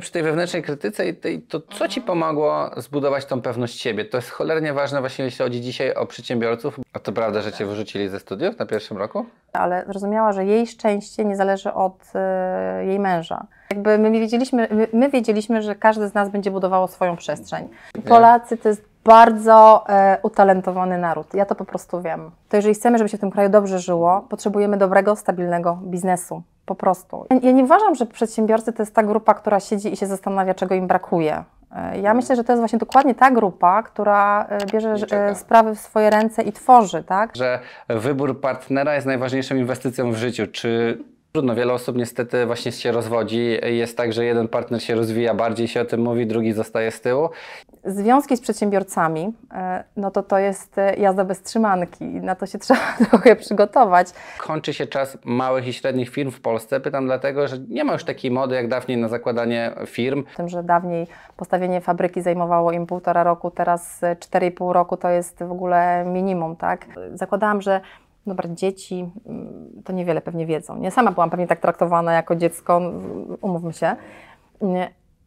Przy tej wewnętrznej krytyce i tej, to co Ci mhm. pomogło zbudować tą pewność siebie? To jest cholernie ważne właśnie jeśli chodzi dzisiaj o przedsiębiorców. A to prawda, że Cię tak. wyrzucili ze studiów na pierwszym roku? Ale zrozumiała, że jej szczęście nie zależy od y, jej męża. Jakby my wiedzieliśmy, my, my wiedzieliśmy, że każdy z nas będzie budowało swoją przestrzeń. Polacy to jest bardzo e, utalentowany naród. Ja to po prostu wiem. To jeżeli chcemy, żeby się w tym kraju dobrze żyło, potrzebujemy dobrego, stabilnego biznesu. Po prostu. Ja, ja nie uważam, że przedsiębiorcy to jest ta grupa, która siedzi i się zastanawia, czego im brakuje. E, ja myślę, że to jest właśnie dokładnie ta grupa, która e, bierze e, sprawy w swoje ręce i tworzy, tak? Że wybór partnera jest najważniejszą inwestycją w życiu. Czy trudno. Wiele osób niestety właśnie się rozwodzi. Jest tak, że jeden partner się rozwija, bardziej się o tym mówi, drugi zostaje z tyłu. Związki z przedsiębiorcami, e, no to to jest e, jazda bez trzymanki. Na to się trzeba trochę przygotować. Kończy się czas małych i średnich firm w Polsce. Pytam dlatego, że nie ma już takiej mody jak dawniej na zakładanie firm. Tym, że dawniej postawienie fabryki zajmowało im półtora roku, teraz 4,5 e, roku to jest w ogóle minimum, tak? Zakładałam, że no dobra, dzieci mm, to niewiele pewnie wiedzą. Nie sama byłam pewnie tak traktowana jako dziecko, mm, umówmy się.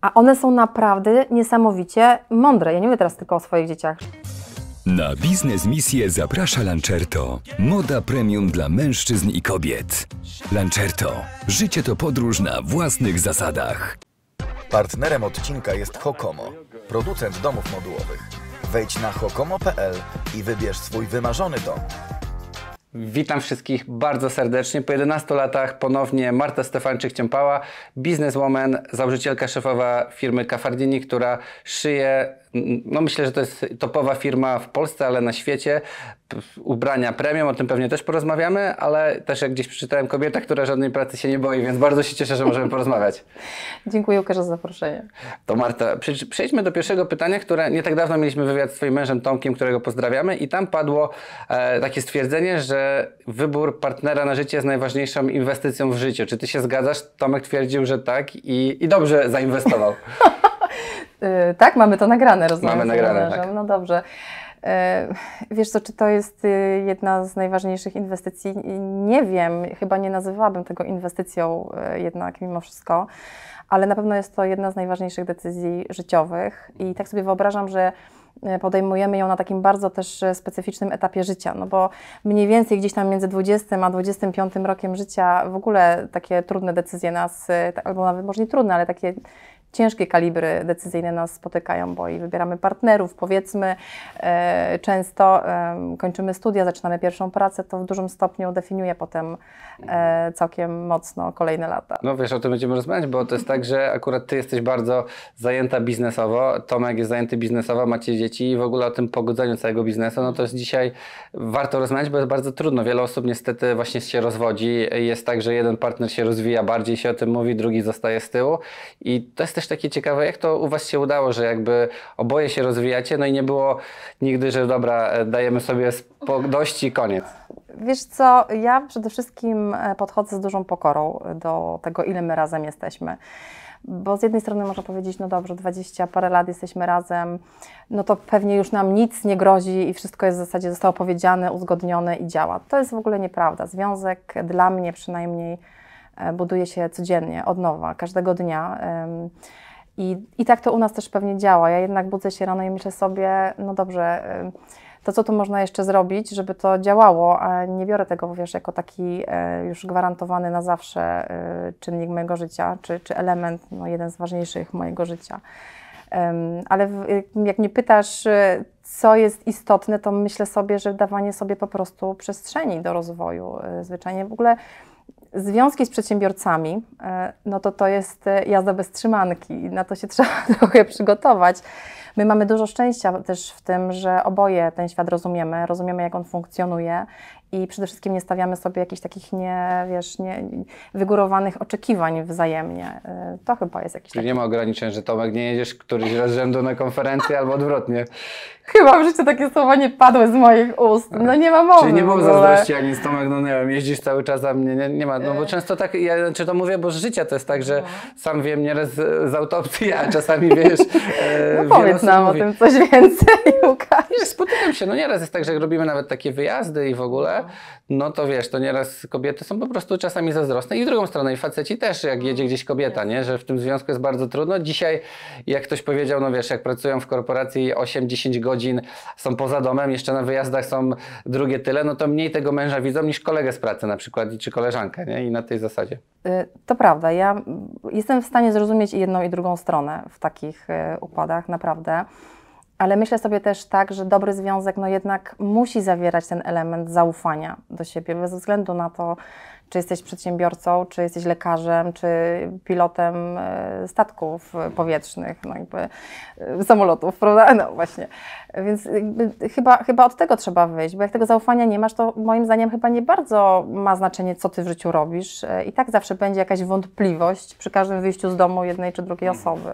A one są naprawdę niesamowicie mądre. Ja nie mówię teraz tylko o swoich dzieciach. Na biznes misję zaprasza Lancerto. Moda premium dla mężczyzn i kobiet. Lancerto. Życie to podróż na własnych zasadach. Partnerem odcinka jest Hokomo, producent domów modułowych. Wejdź na hokomo.pl i wybierz swój wymarzony dom. Witam wszystkich bardzo serdecznie. Po 11 latach ponownie Marta Stefanczyk-Ciąpała, bizneswoman, założycielka szefowa firmy Kafardini, która szyje no myślę, że to jest topowa firma w Polsce, ale na świecie. Ubrania premium, o tym pewnie też porozmawiamy, ale też jak gdzieś przeczytałem kobieta, która żadnej pracy się nie boi, więc bardzo się cieszę, że możemy porozmawiać. Dziękuję Łukasz za zaproszenie. To Marta, przejdźmy do pierwszego pytania, które nie tak dawno mieliśmy wywiad z Twoim mężem Tomkiem, którego pozdrawiamy i tam padło e, takie stwierdzenie, że wybór partnera na życie jest najważniejszą inwestycją w życiu. Czy Ty się zgadzasz? Tomek twierdził, że tak i, i dobrze zainwestował. Y, tak, mamy to nagrane, rozumiem. Mamy nagrane, tak. No dobrze. Y, wiesz co, czy to jest y, jedna z najważniejszych inwestycji? Nie wiem, chyba nie nazywałabym tego inwestycją jednak mimo wszystko, ale na pewno jest to jedna z najważniejszych decyzji życiowych i tak sobie wyobrażam, że podejmujemy ją na takim bardzo też specyficznym etapie życia, no bo mniej więcej gdzieś tam między 20 a 25 rokiem życia w ogóle takie trudne decyzje nas, albo nawet może nie trudne, ale takie ciężkie kalibry decyzyjne nas spotykają, bo i wybieramy partnerów, powiedzmy, e, często kończymy studia, zaczynamy pierwszą pracę, to w dużym stopniu definiuje potem e, całkiem mocno kolejne lata. No wiesz, o tym będziemy rozmawiać, bo to jest tak, że akurat ty jesteś bardzo zajęta biznesowo, Tomek jest zajęty biznesowo, macie dzieci i w ogóle o tym pogodzeniu całego biznesu, no to jest dzisiaj warto rozmawiać, bo jest bardzo trudno. Wiele osób niestety właśnie się rozwodzi, jest tak, że jeden partner się rozwija bardziej, się o tym mówi, drugi zostaje z tyłu i to jest też takie ciekawe, jak to u Was się udało, że jakby oboje się rozwijacie, no i nie było nigdy, że dobra, e, dajemy sobie dość i koniec. Wiesz co, ja przede wszystkim e, podchodzę z dużą pokorą do tego, ile my razem jesteśmy bo z jednej strony można powiedzieć, no dobrze, 20 parę lat jesteśmy razem, no to pewnie już nam nic nie grozi i wszystko jest w zasadzie zostało powiedziane, uzgodnione i działa. To jest w ogóle nieprawda. Związek dla mnie przynajmniej E, buduje się codziennie, od nowa, każdego dnia. I, I tak to u nas też pewnie działa. Ja jednak budzę się rano i myślę sobie, no dobrze, to co tu można jeszcze zrobić, żeby to działało, a nie biorę tego, wiesz, jako taki e, już gwarantowany na zawsze e, czynnik mojego życia, czy, czy element, no, jeden z ważniejszych mojego życia. Ale jak mnie pytasz, co jest istotne, to myślę sobie, że dawanie sobie po prostu przestrzeni do rozwoju zwyczajnie. W ogóle Związki z przedsiębiorcami, e, no to to jest e, jazda bez trzymanki. Na to się trzeba trochę przygotować. My mamy dużo szczęścia też w tym, że oboje ten świat rozumiemy, rozumiemy jak on funkcjonuje i przede wszystkim nie stawiamy sobie jakichś takich nie, wiesz, nie, wygórowanych oczekiwań wzajemnie. Y, to chyba jest jakiś Czyli taki... nie ma ograniczeń, że Tomek nie jedziesz któryś raz rzędu na konferencję albo odwrotnie. Chyba w życiu takie słowa nie padły z moich ust. No nie ma mowy. Czyli nie było zazdrości ani z Tomek, no nie wiem, jeździsz cały czas, a mnie nie, nie ma. No bo y. często tak, ja znaczy to mówię, bo z życia to jest tak, że no. sam wiem nieraz z autopsji, a czasami wiesz... E, no powiedz nam mówi. o tym coś więcej, Łukasz. Nie, spotykam się, no nieraz jest tak, że robimy nawet takie wyjazdy i w ogóle no to wiesz, to nieraz kobiety są po prostu czasami zazdrosne i w drugą stronę, i faceci też, jak jedzie gdzieś kobieta, nie? Że w tym związku jest bardzo trudno. Dzisiaj, jak ktoś powiedział, no wiesz, jak pracują w korporacji 8-10 godzin, są poza domem, jeszcze na wyjazdach są drugie tyle, no to mniej tego męża widzą niż kolegę z pracy na przykład, czy koleżankę, nie? I na tej zasadzie. Y, to prawda, ja jestem w stanie zrozumieć jedną i drugą stronę w takich y, układach, naprawdę. Ale myślę sobie też tak, że dobry związek no jednak musi zawierać ten element zaufania do siebie, bez względu na to, czy jesteś przedsiębiorcą, czy jesteś lekarzem, czy pilotem e, statków e, powietrznych, no jakby e, samolotów, prawda? No właśnie. Więc chyba, chyba od tego trzeba wyjść, bo jak tego zaufania nie masz, to moim zdaniem chyba nie bardzo ma znaczenie, co ty w życiu robisz. I tak zawsze będzie jakaś wątpliwość przy każdym wyjściu z domu jednej czy drugiej osoby.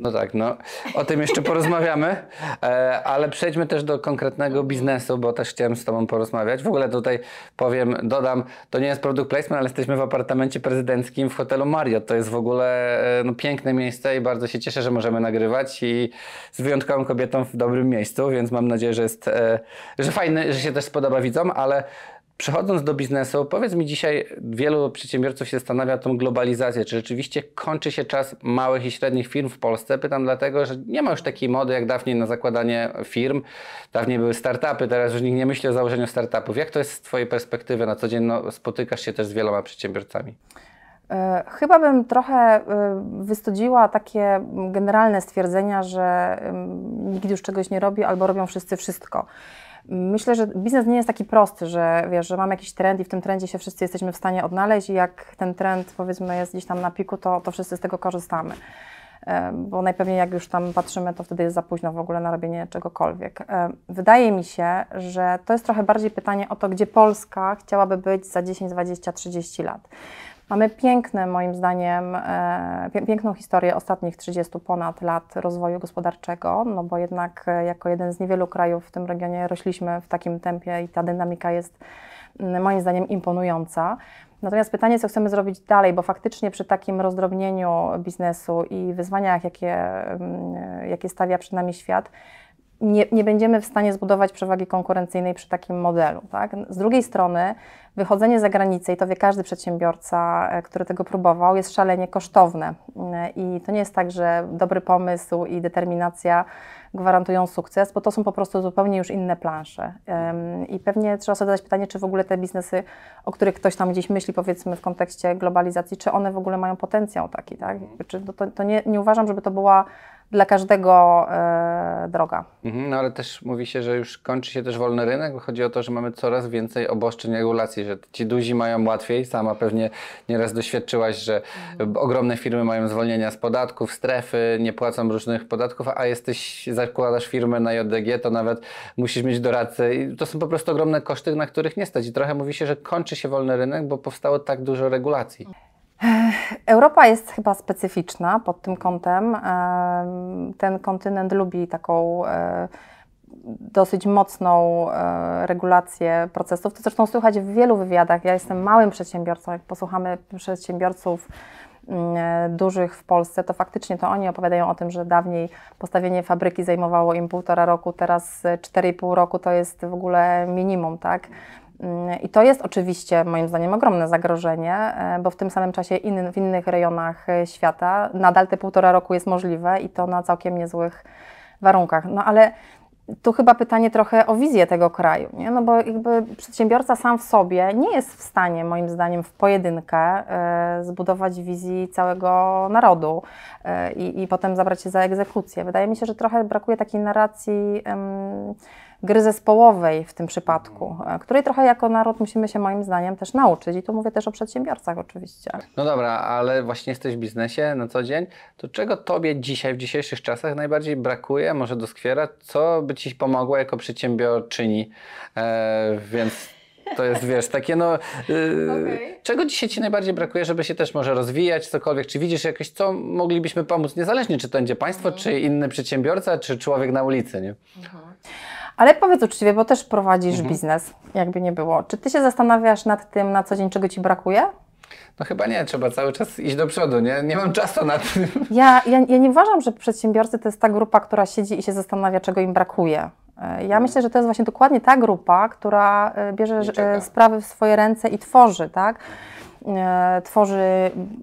No tak, no o tym jeszcze porozmawiamy, e, ale przejdźmy też do konkretnego biznesu, bo też chciałem z Tobą porozmawiać. W ogóle tutaj powiem, dodam, to nie jest product placement, ale jesteśmy w apartamencie prezydenckim w hotelu Marriott. To jest w ogóle e, no, piękne miejsce i bardzo się cieszę, że możemy nagrywać i z wyjątkową kobietą w dobrym miejscu, więc mam nadzieję, że jest, e, że fajny, że się też spodoba widzom, ale Przechodząc do biznesu, powiedz mi dzisiaj, wielu przedsiębiorców się zastanawia tą globalizację. Czy rzeczywiście kończy się czas małych i średnich firm w Polsce? Pytam dlatego, że nie ma już takiej mody jak dawniej na zakładanie firm. Dawniej były startupy, teraz już nikt nie myśli o założeniu startupów. Jak to jest z Twojej perspektywy? Na co dzień no, spotykasz się też z wieloma przedsiębiorcami. E, chyba bym trochę e, wystudziła takie generalne stwierdzenia, że nikt już czegoś nie robi albo robią wszyscy wszystko. Myślę, że biznes nie jest taki prosty, że wiesz, że mamy jakiś trend i w tym trendzie się wszyscy jesteśmy w stanie odnaleźć i jak ten trend powiedzmy jest gdzieś tam na piku, to, to wszyscy z tego korzystamy. Bo najpewniej jak już tam patrzymy, to wtedy jest za późno w ogóle na robienie czegokolwiek. Wydaje mi się, że to jest trochę bardziej pytanie o to, gdzie Polska chciałaby być za 10, 20, 30 lat. Mamy piękne, moim zdaniem, e, piękną historię ostatnich 30 ponad lat rozwoju gospodarczego, no bo jednak e, jako jeden z niewielu krajów w tym regionie rośliśmy w takim tempie i ta dynamika jest mm, moim zdaniem imponująca. Natomiast pytanie, co chcemy zrobić dalej, bo faktycznie przy takim rozdrobnieniu biznesu i wyzwaniach, jakie, mm, jakie stawia przed nami świat, nie, nie, będziemy w stanie zbudować przewagi konkurencyjnej przy takim modelu. Tak? Z drugiej strony, wychodzenie za granicę, i to wie każdy przedsiębiorca, e, który tego próbował, jest szalenie kosztowne. E, I to nie jest tak, że dobry pomysł i determinacja gwarantują sukces, bo to są po prostu zupełnie już inne plansze. I pewnie trzeba sobie zadać pytanie, czy w ogóle te biznesy, o których ktoś tam gdzieś myśli, powiedzmy w kontekście globalizacji, czy one w ogóle mają potencjał taki. Tak? Mhm. Czy to, to nie, nie uważam, żeby to była dla każdego e, droga. Mhm, no ale też mówi się, że już kończy się też wolny rynek, bo chodzi o to, że mamy coraz więcej oboszczeń regulacji, że ci duzi mają łatwiej. Sama pewnie nieraz doświadczyłaś, że mhm. ogromne firmy mają zwolnienia z podatków, strefy, nie płacą różnych podatków, a jesteś, zakładasz firmę na JDG, to nawet musisz mieć doradcę. I to są po prostu ogromne koszty, na których nie stać. I trochę mówi się, że kończy się wolny rynek, bo powstało tak dużo regulacji. Europa jest chyba specyficzna pod tym kątem. E, ten kontynent lubi taką e, dosyć mocną e, regulację procesów. To zresztą słychać w wielu wywiadach. Ja jestem małym przedsiębiorcą. Jak posłuchamy przedsiębiorców mm, dużych w Polsce, to faktycznie to oni opowiadają o tym, że dawniej postawienie fabryki zajmowało im półtora roku, teraz 4,5 roku to jest w ogóle minimum, tak? I to jest oczywiście moim zdaniem ogromne zagrożenie, e, bo w tym samym czasie in, w innych rejonach e, świata nadal te półtora roku jest możliwe i to na całkiem niezłych warunkach. No ale tu chyba pytanie trochę o wizję tego kraju, nie? no bo jakby przedsiębiorca sam w sobie nie jest w stanie, moim zdaniem, w pojedynkę e, zbudować wizji całego narodu i, i potem zabrać się za egzekucję. Wydaje mi się, że trochę brakuje takiej narracji gry zespołowej w tym przypadku, mhm. e, której trochę jako naród musimy się moim zdaniem też nauczyć. I tu mówię też o przedsiębiorcach oczywiście. No dobra, ale właśnie jesteś w biznesie na co dzień. To czego tobie dzisiaj, w dzisiejszych czasach najbardziej brakuje, może doskwiera? Co by ci pomogło jako przedsiębiorczyni? E, więc to jest, wiesz, takie no... E, okay. Czego dzisiaj Ci najbardziej brakuje, żeby się też może rozwijać, cokolwiek? Czy widzisz jakieś, co moglibyśmy pomóc, niezależnie czy to będzie państwo, mhm. czy inny przedsiębiorca, czy człowiek na ulicy, nie? Mhm. Ale powiedz uczciwie, bo też prowadzisz mhm. biznes, jakby nie było. Czy ty się zastanawiasz nad tym na co dzień, czego ci brakuje? No chyba nie, trzeba cały czas iść do przodu, nie? Nie mam czasu na tym. Ja, ja, ja nie uważam, że przedsiębiorcy to jest ta grupa, która siedzi i się zastanawia, czego im brakuje. E, ja mhm. myślę, że to jest właśnie dokładnie ta grupa, która e, bierze e, sprawy w swoje ręce i tworzy, tak? E, tworzy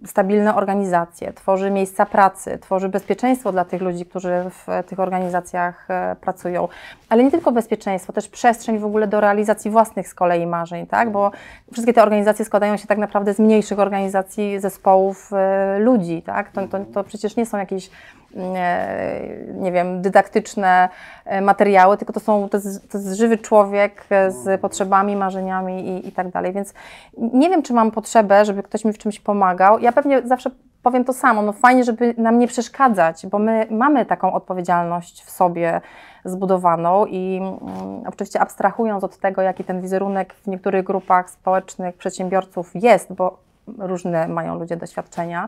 stabilne organizacje, tworzy miejsca pracy, tworzy bezpieczeństwo dla tych ludzi, którzy w tych organizacjach e, pracują. Ale nie tylko bezpieczeństwo, też przestrzeń w ogóle do realizacji własnych z kolei marzeń, tak? Bo wszystkie te organizacje składają się tak naprawdę z mniejszych organizacji, zespołów e, ludzi, tak? To, to, to przecież nie są jakieś E, nie wiem, dydaktyczne e, materiały, tylko to, są, to, jest, to jest żywy człowiek e, z potrzebami, marzeniami i, i tak dalej. Więc nie wiem, czy mam potrzebę, żeby ktoś mi w czymś pomagał. Ja pewnie zawsze powiem to samo, no fajnie, żeby nam nie przeszkadzać, bo my mamy taką odpowiedzialność w sobie zbudowaną i um, oczywiście abstrahując od tego, jaki ten wizerunek w niektórych grupach społecznych przedsiębiorców jest, bo różne mają ludzie doświadczenia,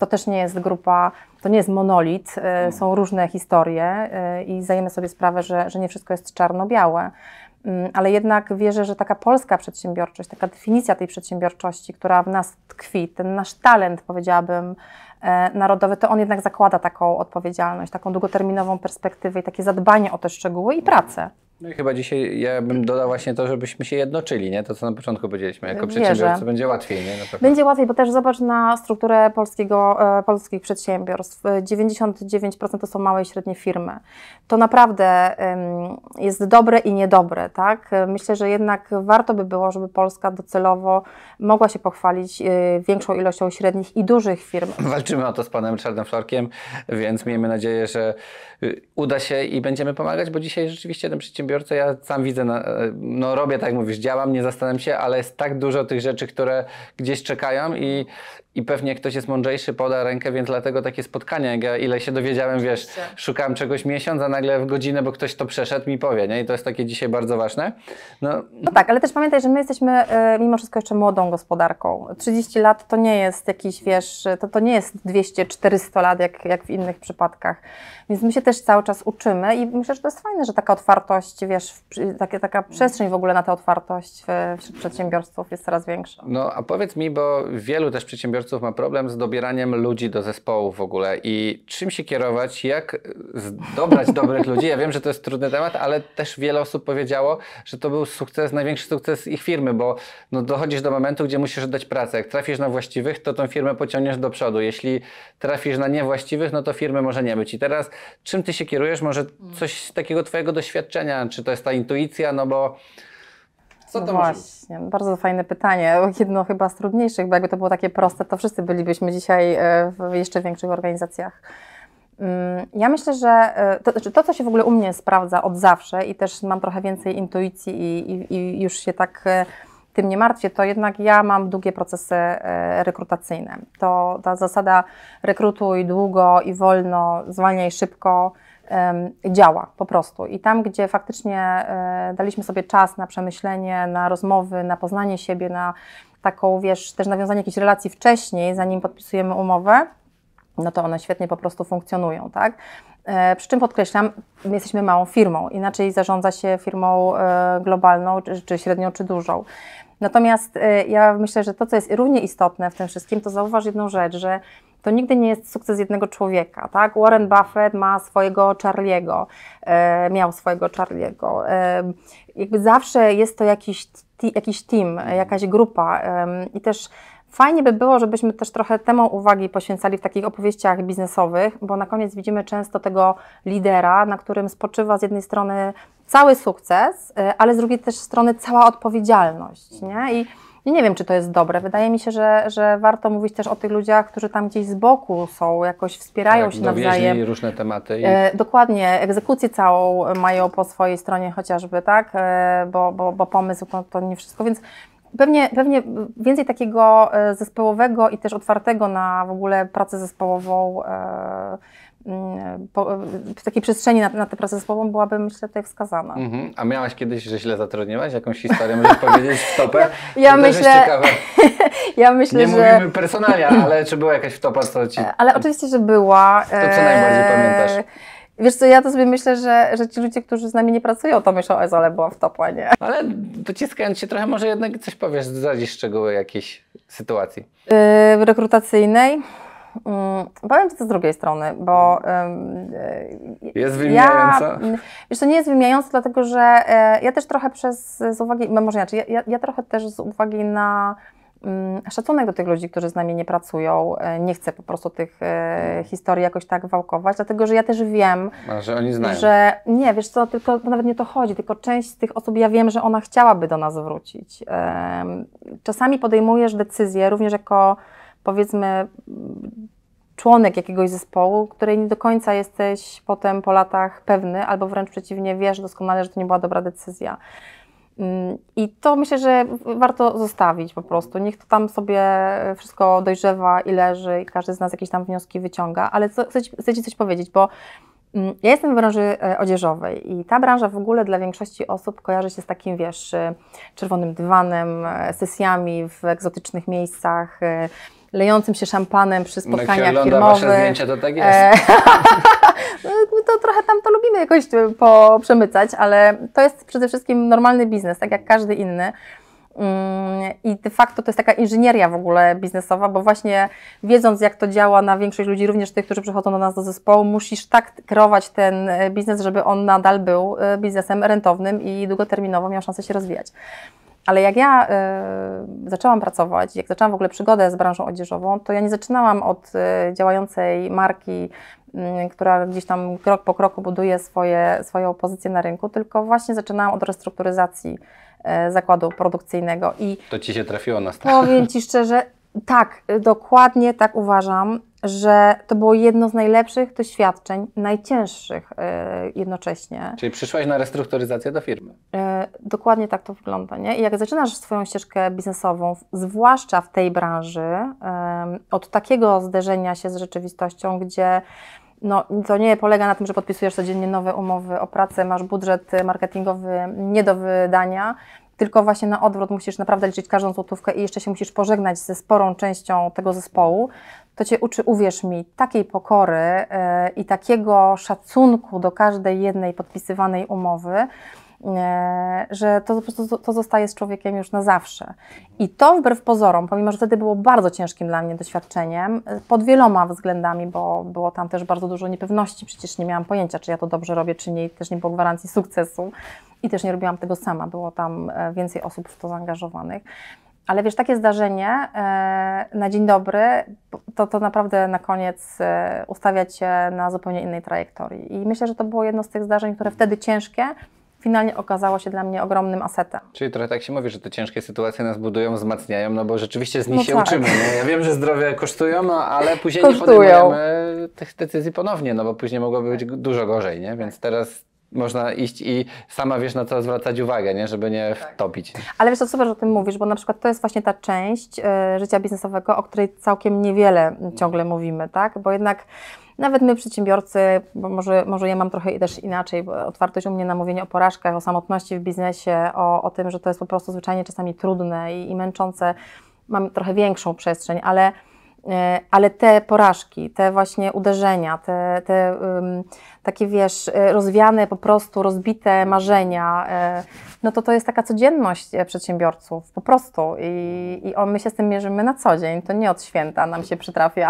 to też nie jest grupa, to nie jest monolit, y, no. są różne historie y, i zdajemy sobie sprawę, że, że nie wszystko jest czarno-białe. Mm, ale jednak wierzę, że taka polska przedsiębiorczość, taka definicja tej przedsiębiorczości, która w nas tkwi, ten nasz talent, powiedziałabym, y, narodowy, to on jednak zakłada taką odpowiedzialność, taką długoterminową perspektywę i takie zadbanie o te szczegóły i pracę. No i chyba dzisiaj ja bym dodał właśnie to, żebyśmy się jednoczyli, nie? To, co na początku powiedzieliśmy, jako Wierzę. przedsiębiorcy będzie łatwiej, nie? Będzie łatwiej, bo też zobacz na strukturę polskiego, e, polskich przedsiębiorstw. 99% e, to są małe i średnie firmy. To naprawdę jest dobre i niedobre, tak? E, myślę, że jednak warto by było, żeby Polska docelowo mogła się pochwalić większą ilością średnich i dużych firm. Walczymy o to z panem Florkiem, więc miejmy nadzieję, że y, uda się i będziemy pomagać, bo dzisiaj rzeczywiście ten przedsiębiorstwo przedsiębiorcę, ja sam widzę, na, no robię tak mówisz, działam, nie zastanawiam się, ale jest tak dużo tych rzeczy, które gdzieś czekają i, i pewnie ktoś jest mądrzejszy, poda rękę, więc dlatego takie spotkania, jak ja ile się dowiedziałem, wiesz, szukałem czegoś miesiąc, a nagle w godzinę, bo ktoś to przeszedł, mi powie, nie? I to jest takie dzisiaj bardzo ważne. No, no tak, ale też pamiętaj, że my jesteśmy e, mimo wszystko jeszcze młodą gospodarką. 30 lat to nie jest jakiś, wiesz, to, to nie jest 200-400 lat, jak, jak w innych przypadkach. Więc my się też cały czas uczymy i myślę, że to jest fajne, że taka otwartość, wiesz, takie, taka mm. przestrzeń w ogóle na tę otwartość wśród przedsiębiorców jest coraz większa. No a powiedz mi, bo wielu też przedsiębiorców przedsiębiorców ma problem z dobieraniem ludzi do zespołów w ogóle i czym się kierować, jak dobrać dobrych ludzi. Ja wiem, że to jest trudny temat, ale też wiele osób powiedziało, że to był sukces, największy sukces ich firmy, bo no, dochodzisz do momentu, gdzie musisz dać pracę. Jak trafisz na właściwych, to tą firmę pociągniesz do przodu. Jeśli trafisz na niewłaściwych, no to firmy może nie być. I teraz czym ty się kierujesz? Może coś z takiego twojego doświadczenia, czy to jest ta intuicja, no bo co to no Właśnie, no bardzo fajne pytanie. Jedno chyba z trudniejszych, bo jakby to było takie proste, to wszyscy bylibyśmy dzisiaj e, w jeszcze większych organizacjach. Mm, ja myślę, że e, to, znaczy, to, co się w ogóle u mnie sprawdza od zawsze i też mam trochę więcej intuicji i, i, i już się tak e, tym nie martwię, to jednak ja mam długie procesy rekrutacyjne. To ta zasada rekrutuj długo i wolno, zwalniaj szybko, działa po prostu. I tam, gdzie faktycznie e, daliśmy sobie czas na przemyślenie, na rozmowy, na poznanie siebie, na taką, wiesz, też nawiązanie jakiejś relacji wcześniej, zanim podpisujemy umowę, no to one świetnie po prostu funkcjonują, tak? E, przy czym podkreślam, my jesteśmy małą firmą, inaczej zarządza się firmą e, globalną, czy średnią, czy dużą. Natomiast ja myślę, że to, co jest równie istotne w tym wszystkim, to zauważ jedną rzecz, że to nigdy nie jest sukces jednego człowieka. Tak? Warren Buffett ma swojego Charlie'ego, e, miał swojego Charlie'ego. E, jakby zawsze jest to jakiś, ti, jakiś team, mhm. jakaś grupa e, i też Fajnie by było, żebyśmy też trochę temu uwagi poświęcali w takich opowieściach biznesowych, bo na koniec widzimy często tego lidera, na którym spoczywa z jednej strony cały sukces, e, ale z drugiej też strony cała odpowiedzialność. Nie? I nie wiem, czy to jest dobre. Wydaje mi się, że, że warto mówić też o tych ludziach, którzy tam gdzieś z boku są, jakoś wspierają tak, się nawzajem. różne tematy. I... E, dokładnie, egzekucję całą mają po swojej stronie chociażby, tak? E, bo, bo, bo pomysł to, to nie wszystko, więc Pewnie, pewnie więcej takiego e, zespołowego i też otwartego na w ogóle pracę zespołową e, Mm, w takiej przestrzeni na, na tę pracę zespołową byłaby, myślę, tutaj wskazana. Mhm. A miałaś kiedyś, że źle zatrudniłaś? Jakąś historię możesz powiedzieć w topę? Ja, ja myślę, ja myślę, Nie że... mówimy personalnie, ale czy była jakaś wtopa, co ci... Ale oczywiście, że była. To co najbardziej e, pamiętasz? Wiesz co, ja to sobie myślę, że, że ci ludzie, którzy z nami nie pracują, to myślą, Ezo, ale była w topa, nie? Ale dociskając się trochę, może jednak coś powiesz, zdradzisz szczegóły jakiejś sytuacji. Yy, rekrutacyjnej? Mm, powiem Ci to z drugiej strony, bo... Y, jest wymijająca. Ja, wiesz, to nie jest wymieniająca, dlatego że e, ja też trochę przez, z uwagi, no może inaczej, ja, ja trochę też z uwagi na mm, szacunek do tych ludzi, którzy z nami nie pracują. E, nie chcę po prostu tych e, mm. historii jakoś tak wałkować, dlatego że ja też wiem, A, że oni znają. Że nie, wiesz co, tylko to nawet nie to chodzi, tylko część z tych osób ja wiem, że ona chciałaby do nas wrócić. E, czasami podejmujesz decyzję również jako powiedzmy członek jakiegoś zespołu, której nie do końca jesteś potem po latach pewny, albo wręcz przeciwnie, wiesz doskonale, że to nie była dobra decyzja. Mm, I to myślę, że warto zostawić po prostu. Niech to tam sobie wszystko dojrzewa i leży, i każdy z nas jakieś tam wnioski wyciąga. Ale co, chcę, chcę Ci coś powiedzieć, bo mm, ja jestem w branży e, odzieżowej i ta branża w ogóle dla większości osób kojarzy się z takim, wiesz, e, czerwonym dywanem, e, sesjami w egzotycznych miejscach, lejącym się szampanem przy spotkaniach no, firmowych. zdjęcia, to tak jest. E, no, to trochę tam to lubimy jakoś e, poprzemycać, ale to jest przede wszystkim normalny biznes, tak jak każdy inny. Mm, I de facto to jest taka inżynieria w ogóle biznesowa, bo właśnie wiedząc, jak to działa na większość ludzi, również tych, którzy przychodzą do nas do zespołu, musisz tak kreować ten e, biznes, żeby on nadal był biznesem rentownym i długoterminowo miał szansę się rozwijać. Ale jak ja y, zaczęłam pracować, jak zaczęłam w ogóle przygodę z branżą odzieżową, to ja nie zaczynałam od y, działającej marki, y, która gdzieś tam krok po kroku buduje swoje, swoją pozycję na rynku, tylko właśnie zaczynałam od restrukturyzacji e, zakładu produkcyjnego. I to ci się trafiło na stałe. Powiem ci szczerze, tak, dokładnie tak uważam że to było jedno z najlepszych doświadczeń, najcięższych e, jednocześnie. Czyli przyszłaś na restrukturyzację do firmy. E, dokładnie tak to wygląda. Nie? I jak zaczynasz swoją ścieżkę biznesową, zwłaszcza w tej branży, od takiego zderzenia się z rzeczywistością, gdzie no, to nie polega na tym, że podpisujesz codziennie nowe umowy o pracę, masz budżet marketingowy nie do wydania, tylko właśnie na odwrót musisz naprawdę liczyć każdą złotówkę i jeszcze się musisz pożegnać ze sporą częścią tego zespołu, to Cię uczy, uwierz mi, takiej pokory e, i takiego szacunku do każdej jednej podpisywanej umowy, e, że to, prostu to zostaje z człowiekiem już na zawsze. I to wbrew pozorom, pomimo że wtedy było bardzo ciężkim dla mnie doświadczeniem, e, pod wieloma względami, bo było tam też bardzo dużo niepewności, przecież nie miałam pojęcia, czy ja to dobrze robię, czy nie, też nie było gwarancji sukcesu i też nie robiłam tego sama, było tam więcej osób w to zaangażowanych ale wiesz, takie zdarzenie e, na dzień dobry, to, to naprawdę na koniec e, ustawia się na zupełnie innej trajektorii. I myślę, że to było jedno z tych zdarzeń, które wtedy ciężkie, finalnie okazało się dla mnie ogromnym asetem. Czyli trochę tak się mówi, że te ciężkie sytuacje nas budują, wzmacniają, no bo rzeczywiście z nich no się tak. uczymy. Nie? Ja wiem, że zdrowie kosztują, no ale później kosztują. nie podejmujemy tych decyzji ponownie, no bo później mogłoby być dużo gorzej, nie? Więc teraz można iść i sama wiesz na co zwracać uwagę, nie? żeby nie tak. wtopić. Ale wiesz, to super, że o tym mówisz, bo na przykład to jest właśnie ta część e, życia biznesowego, o której całkiem niewiele ciągle mówimy, tak? Bo jednak nawet my przedsiębiorcy, bo może, może ja mam trochę też inaczej, bo otwartość u mnie na mówienie o porażkach, o samotności w biznesie, o, o tym, że to jest po prostu zwyczajnie czasami trudne i, i męczące, mam trochę większą przestrzeń, ale E, ale te porażki, te właśnie uderzenia, te, te um, takie wiesz, e, rozwiane po prostu, rozbite marzenia, e, no to to jest taka codzienność przedsiębiorców, po prostu. I, i on, my się z tym mierzymy na co dzień, to nie od święta nam się przytrafia.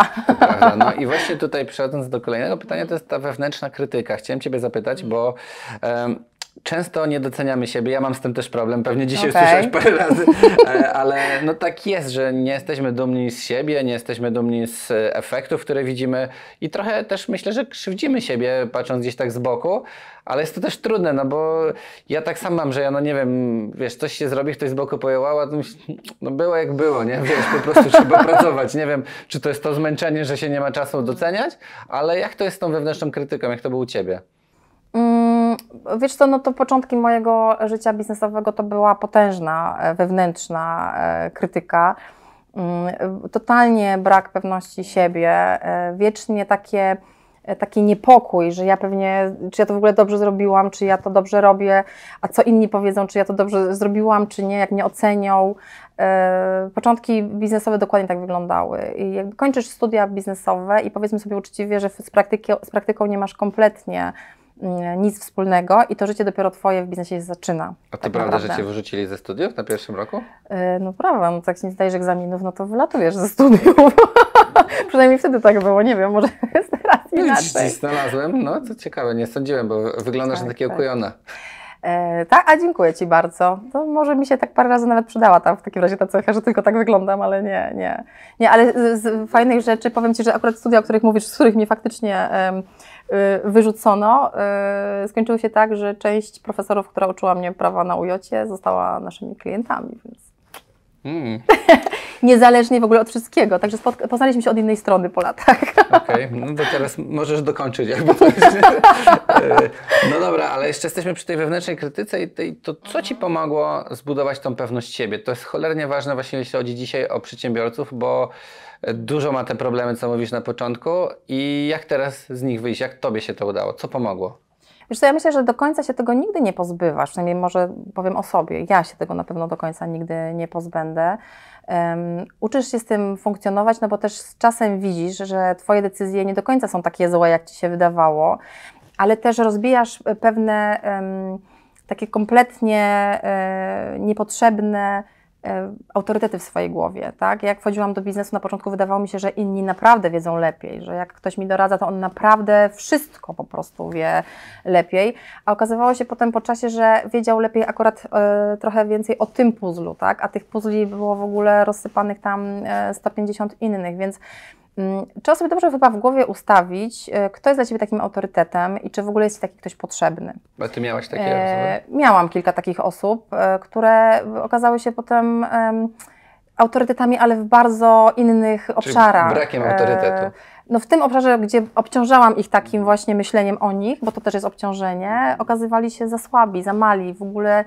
no i właśnie tutaj przechodząc do kolejnego pytania, to jest ta wewnętrzna krytyka. Chciałem Ciebie zapytać, bo um, często nie doceniamy siebie. Ja mam z tym też problem. Pewnie dzisiaj okay. słyszałeś parę razy, e, ale no tak jest, że nie jesteśmy dumni z siebie, nie jesteśmy dumni z efektów, które widzimy i trochę też myślę, że krzywdzimy siebie patrząc gdzieś tak z boku, ale jest to też trudne, no bo ja tak sam mam, że ja no nie wiem, wiesz, coś się zrobi, ktoś z boku pojechała, to myślę, no było jak było, nie? Wiesz, po prostu trzeba pracować. Nie wiem, czy to jest to zmęczenie, że się nie ma czasu doceniać, ale jak to jest z tą wewnętrzną krytyką, jak to było u Ciebie? Mm, wiesz co, no to początki mojego życia biznesowego to była potężna e, wewnętrzna e, krytyka. Mm, totalnie brak pewności siebie, e, wiecznie takie, taki niepokój, że ja pewnie, czy ja to w ogóle dobrze zrobiłam, czy ja to dobrze robię, a co inni powiedzą, czy ja to dobrze zrobiłam, czy nie, jak mnie ocenią. Początki biznesowe dokładnie tak wyglądały. I jak kończysz studia biznesowe i powiedzmy sobie uczciwie, że z, praktyki, z praktyką nie masz kompletnie Mm, nic wspólnego i to życie dopiero twoje w biznesie się zaczyna. A to tak prawda, naprawdę. że cię wyrzucili ze studiów na pierwszym roku? Y, no prawda, no tak się nie zdajesz egzaminów, no to wylatujesz ze studiów. Przynajmniej wtedy tak było, nie wiem, może jest teraz no inaczej. Dziś, znalazłem, no to ciekawe, nie sądziłem, bo wyglądasz tak, na takie tak. E, tak, a dziękuję Ci bardzo. To może mi się tak parę razy nawet przydała tam w takim razie ta cecha, że tylko tak wyglądam, ale nie, nie. Nie, ale z, z fajnych rzeczy powiem Ci, że akurat studia, o których mówisz, z których mnie faktycznie y, wyrzucono, skończyło skończyły się tak, że część profesorów, która uczyła mnie prawa na ujocie, została naszymi klientami, więc Mm. Niezależnie w ogóle od wszystkiego. Także poznaliśmy się od innej strony po latach. Okej, okay. no to teraz możesz dokończyć. Jakby to jest. no dobra, ale jeszcze jesteśmy przy tej wewnętrznej krytyce i tej, to co Ci mhm. pomogło zbudować tą pewność siebie? To jest cholernie ważne właśnie jeśli chodzi dzisiaj o przedsiębiorców, bo dużo ma te problemy, co mówisz na początku i jak teraz z nich wyjść? Jak Tobie się to udało? Co pomogło? Wiesz co, ja myślę, że do końca się tego nigdy nie pozbywasz, przynajmniej może powiem o sobie, ja się tego na pewno do końca nigdy nie pozbędę. Um, uczysz się z tym funkcjonować, no bo też z czasem widzisz, że Twoje decyzje nie do końca są takie złe, jak Ci się wydawało, ale też rozbijasz pewne um, takie kompletnie um, niepotrzebne E, autorytety w swojej głowie, tak? Jak wchodziłam do biznesu na początku wydawało mi się, że inni naprawdę wiedzą lepiej, że jak ktoś mi doradza, to on naprawdę wszystko po prostu wie lepiej, a okazywało się potem po czasie, że wiedział lepiej akurat y, trochę więcej o tym puzzlu, tak? A tych puzli było w ogóle rozsypanych tam 150 e, innych, więc czy mm, sobie dobrze chyba w głowie ustawić, e, kto jest dla Ciebie takim autorytetem i czy w ogóle jest Ci taki ktoś potrzebny? A Ty miałaś takie e, Miałam kilka takich osób, e, które okazały się potem e, autorytetami, ale w bardzo innych Czyli obszarach. brakiem e, autorytetu. no w tym obszarze, gdzie obciążałam ich takim właśnie myśleniem o nich, bo to też jest obciążenie, okazywali się za słabi, za mali, w ogóle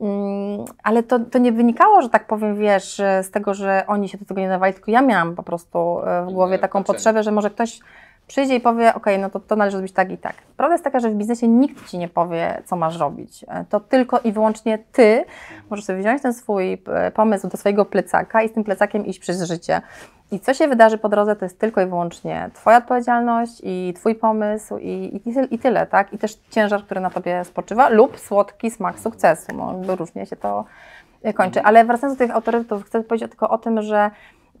Mm, ale to, to nie wynikało, że tak powiem, wiesz, z tego, że oni się do tego nie dawali, tylko ja miałam po prostu e, w no, głowie taką potrzebę, że może ktoś przyjdzie i powie, ok, no to, to należy zrobić tak i tak. Prawda jest taka, że w biznesie nikt Ci nie powie, co masz robić. E, to tylko i wyłącznie Ty możesz sobie wziąć ten swój e, pomysł do swojego plecaka i z tym plecakiem iść przez życie. I co się wydarzy po drodze, to jest tylko i wyłącznie Twoja odpowiedzialność i Twój pomysł i, i, i tyle, tak? I też ciężar, który na Tobie spoczywa lub słodki smak sukcesu. No, jakby różnie się to e, kończy. Mhm. Ale wracając do tych autorytetów, chcę powiedzieć tylko o tym, że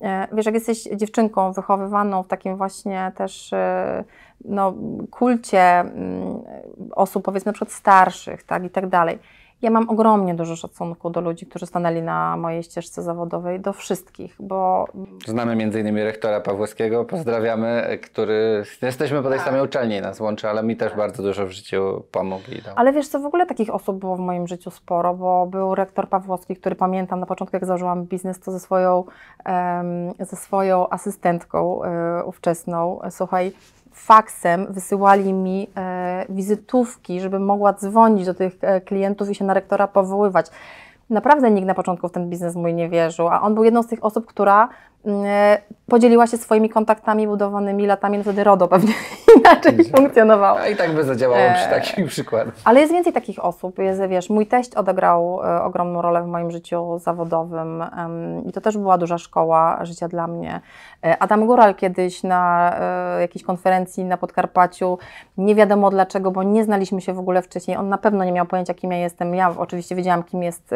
e, wiesz, jak jesteś dziewczynką wychowywaną w takim właśnie też e, no, kulcie mm, osób, powiedzmy, na przykład starszych, tak? I tak dalej ja mam ogromnie dużo szacunku do ludzi, którzy stanęli na mojej ścieżce zawodowej, do wszystkich, bo... Znamy między innymi rektora Pawłowskiego, pozdrawiamy, który... Jesteśmy po tej tak. samej uczelni, nas łączy, ale mi też tak. bardzo dużo w życiu pomógł. I no. Ale wiesz co, w ogóle takich osób było w moim życiu sporo, bo był rektor Pawłowski, który pamiętam na początku, jak założyłam biznes, to ze swoją, um, ze swoją asystentką um, ówczesną, słuchaj, faksem wysyłali mi e, wizytówki, żebym mogła dzwonić do tych e, klientów i się na rektora powoływać. Naprawdę nikt na początku w ten biznes mój nie wierzył, a on był jedną z tych osób, która Mm, e, podzieliła się swoimi kontaktami budowanymi latami, no wtedy RODO pewnie inaczej Wiecie. funkcjonowało. A i tak by zadziałało przy e, takim przykładzie. Ale jest więcej takich osób. Jest, wiesz, mój teść odegrał e, ogromną rolę w moim życiu zawodowym i to też była duża szkoła życia dla mnie. Adam Góral kiedyś na jakiejś konferencji na Podkarpaciu, nie wiadomo dlaczego, bo nie znaliśmy się w ogóle wcześniej. On na pewno nie miał pojęcia, kim ja jestem. Ja oczywiście wiedziałam, kim jest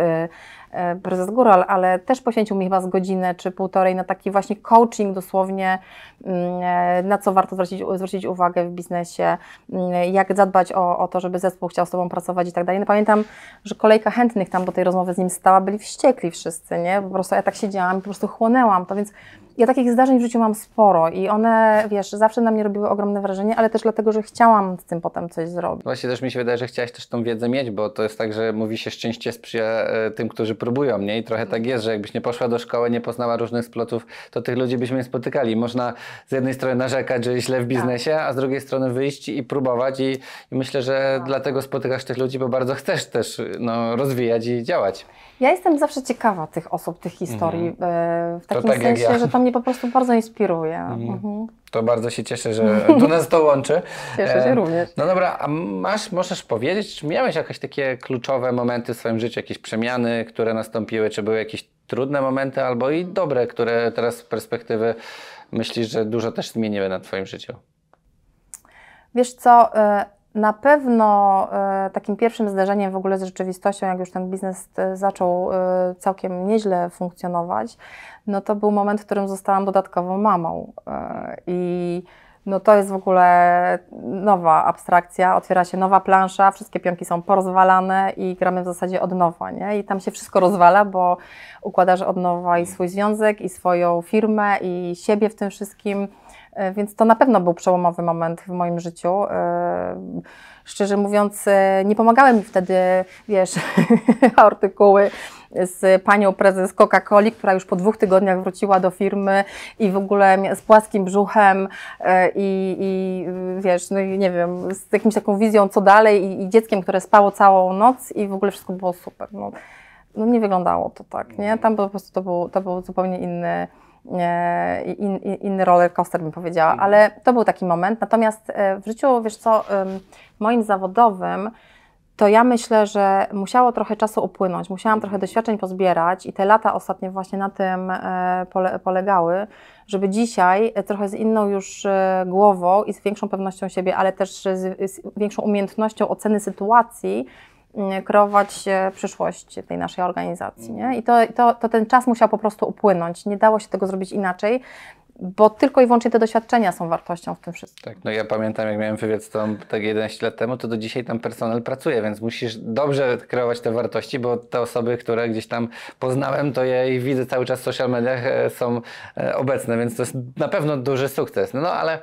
E, prezes Góral, ale też poświęcił mi chyba z godzinę czy półtorej na taki właśnie coaching dosłownie, mm, e, na co warto zwrócić, zwrócić uwagę w biznesie, mm, jak zadbać o, o to, żeby zespół chciał z Tobą pracować i tak dalej. No, pamiętam, że kolejka chętnych tam do tej rozmowy z nim stała, byli wściekli wszyscy, nie? Po prostu ja tak siedziałam i po prostu chłonęłam to, więc ja takich zdarzeń w życiu mam sporo i one, wiesz, zawsze na mnie robiły ogromne wrażenie, ale też dlatego, że chciałam z tym potem coś zrobić. Właśnie też mi się wydaje, że chciałaś też tą wiedzę mieć, bo to jest tak, że mówi się szczęście sprzyja e, tym, którzy próbują, nie? I trochę tak jest, że jakbyś nie poszła do szkoły, nie poznała różnych splotów, to tych ludzi byśmy nie spotykali. Można z jednej strony narzekać, że źle w tak. biznesie, tak. a z drugiej strony wyjść i próbować i, i myślę, że tak. dlatego spotykasz tych ludzi, bo bardzo chcesz też no, rozwijać i działać. Ja jestem zawsze ciekawa tych osób, tych historii, mhm. e, w takim tak sensie, ja. że to mnie po prostu bardzo inspiruje. Mhm. mhm. To bardzo się cieszę, że do nas to łączy. Cieszę się e, również. No dobra, a masz, możesz powiedzieć, czy miałeś jakieś takie kluczowe momenty w swoim życiu, jakieś przemiany, które nastąpiły, czy były jakieś trudne momenty albo i dobre, które teraz z perspektywy myślisz, że dużo też zmieniły na Twoim życiu? Wiesz co, e, na pewno e, takim pierwszym zdarzeniem w ogóle z rzeczywistością, jak już ten biznes e, zaczął e, całkiem nieźle funkcjonować, no to był moment, w którym zostałam dodatkową mamą. I no to jest w ogóle nowa abstrakcja, otwiera się nowa plansza, wszystkie pionki są porozwalane i gramy w zasadzie od nowa, nie? I tam się wszystko rozwala, bo układasz od nowa i swój związek, i swoją firmę, i siebie w tym wszystkim E, więc to na pewno był przełomowy moment w moim życiu. E, szczerze mówiąc, e, nie pomagały mi wtedy, wiesz, artykuły z panią prezes Coca-Coli, która już po dwóch tygodniach wróciła do firmy i w ogóle z płaskim brzuchem i, i wiesz, no i nie wiem, z jakimś taką wizją co dalej i, i, dzieckiem, które spało całą noc i w ogóle wszystko było super. No, no nie wyglądało to tak, nie? Tam po prostu to był, to był zupełnie inny E, in, inny roller coaster bym powiedziała, mhm. ale to był taki moment. Natomiast e, w życiu, wiesz co, moim zawodowym, to ja myślę, że musiało trochę czasu upłynąć, musiałam mhm. trochę doświadczeń pozbierać i te lata ostatnie właśnie na tym e, polegały, żeby dzisiaj trochę z inną już głową i z większą pewnością siebie, ale też z większą umiejętnością oceny sytuacji Mm, kreować przyszłość tej naszej organizacji. Nie? I to, to, to ten czas musiał po prostu upłynąć. Nie dało się tego zrobić inaczej bo tylko i wyłącznie te doświadczenia są wartością w tym wszystkim. Tak, no ja pamiętam, jak miałem wywiad z tą tak 11 lat temu, to do dzisiaj tam personel pracuje, więc musisz dobrze kreować te wartości, bo te osoby, które gdzieś tam poznałem, to ja ich widzę cały czas w social mediach, e, są e, obecne, więc to jest na pewno duży sukces. No, no ale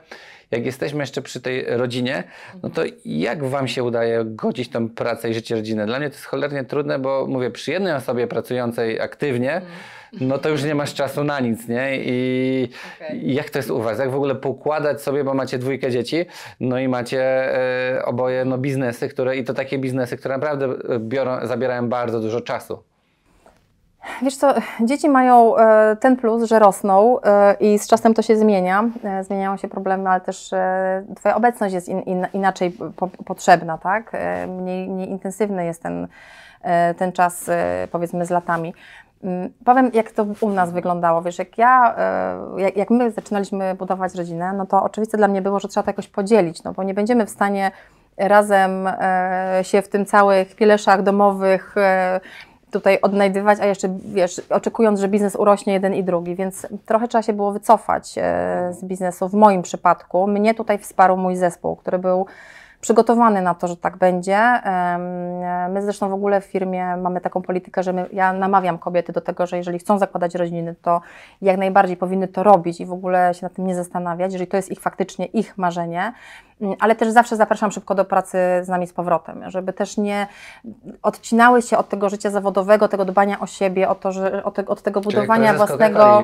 jak jesteśmy jeszcze przy tej rodzinie, no to jak wam się udaje godzić tą pracę i życie rodzinne? Dla mnie to jest cholernie trudne, bo mówię, przy jednej osobie pracującej aktywnie, mhm. no to już nie masz czasu na nic, nie? I okay. jak to jest u was? Jak w ogóle pokładać sobie, bo macie dwójkę dzieci, no i macie y, oboje no, biznesy, które i to takie biznesy, które naprawdę e, biorą, zabierają bardzo dużo czasu. Wiesz co, dzieci mają e, ten plus, że rosną e, i z czasem to się zmienia. E, zmieniają się problemy, ale też Twoja obecność jest in, in, inaczej po, potrzebna, tak? Mniej, mniej intensywny jest ten, ten czas, powiedzmy, z latami. Mm, powiem, jak to u nas wyglądało. Wiesz, jak ja, jak, my zaczynaliśmy budować rodzinę, no to oczywiście dla mnie było, że trzeba to jakoś podzielić, no bo nie będziemy w stanie razem się w tym całych pieleszach domowych tutaj odnajdywać, a jeszcze wiesz, oczekując, że biznes urośnie jeden i drugi, więc trochę trzeba się było wycofać e, z biznesu w moim przypadku. Mnie tutaj wsparł mój zespół, który był przygotowany na to, że tak będzie. My zresztą w ogóle w firmie mamy taką politykę, że my, ja namawiam kobiety do tego, że jeżeli chcą zakładać rodziny, to jak najbardziej powinny to robić i w ogóle się nad tym nie zastanawiać, jeżeli to jest ich faktycznie ich marzenie. Mm, ale też zawsze zapraszam szybko do pracy z nami z powrotem, żeby też nie odcinały się od tego życia zawodowego, tego dbania o siebie, o to, że, od, tego budowania własnego.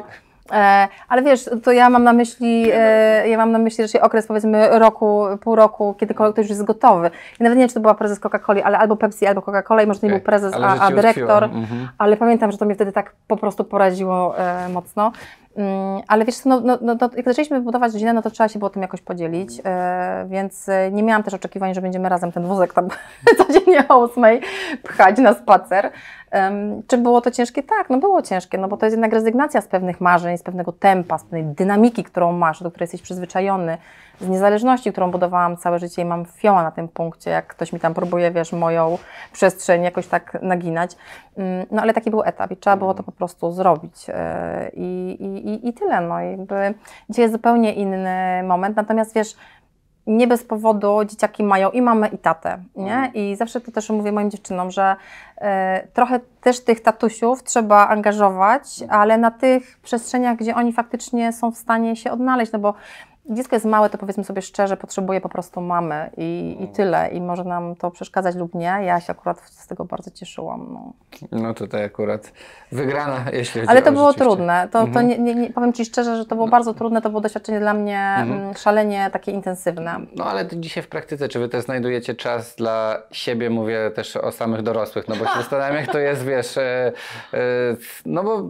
E, ale wiesz, to ja mam na myśli, e, ja mam na myśli raczej okres powiedzmy roku, pół roku, kiedy ktoś już jest gotowy. I nawet nie wiem, czy to była prezes Coca-Coli, ale albo Pepsi, albo Coca-Cola i może okay. nie był prezes, ale a, a dyrektor. Mhm. Ale pamiętam, że to mnie wtedy tak po prostu poraziło e, mocno. Mm, ale wiesz, no, no, no, no, jak zaczęliśmy budować rodzinę, no to trzeba się było tym jakoś podzielić, e, więc e, nie miałam też oczekiwań, że będziemy razem ten wózek tam codziennie o ósmej pchać na spacer. Czy było to ciężkie? Tak, no było ciężkie, no bo to jest jednak rezygnacja z pewnych marzeń, z pewnego tempa, z pewnej dynamiki, którą masz, do której jesteś przyzwyczajony, z niezależności, którą budowałam całe życie i mam fioła na tym punkcie, jak ktoś mi tam próbuje, wiesz, moją przestrzeń jakoś tak naginać. Mm, no ale taki był etap i trzeba było to po prostu zrobić. E, I, i i, i tyle. No, jakby gdzie jest zupełnie inny moment. Natomiast wiesz, nie bez powodu dzieciaki mają i mamę, i tatę. Nie? Mm. I zawsze to też mówię moim dziewczynom, że y, trochę też tych tatusiów trzeba angażować, mm. ale na tych przestrzeniach, gdzie oni faktycznie są w stanie się odnaleźć, no bo dziecko jest małe, to powiedzmy sobie szczerze, potrzebuje po prostu mamy i, i mm. tyle. I może nam to przeszkadzać lub nie. Ja się akurat z tego bardzo cieszyłam. No, no tutaj akurat wygrana, jeśli chodzi Ale to było trudne. To, mhm. nie, nie, nie, powiem Ci szczerze, że to było no. bardzo trudne. To było doświadczenie dla mnie mhm. Mm, szalenie takie intensywne. No ale dzisiaj w praktyce, czy Wy też znajdujecie czas dla siebie? Mówię też o samych dorosłych, no bo się zastanawiam, jak to jest, wiesz, e, e, no bo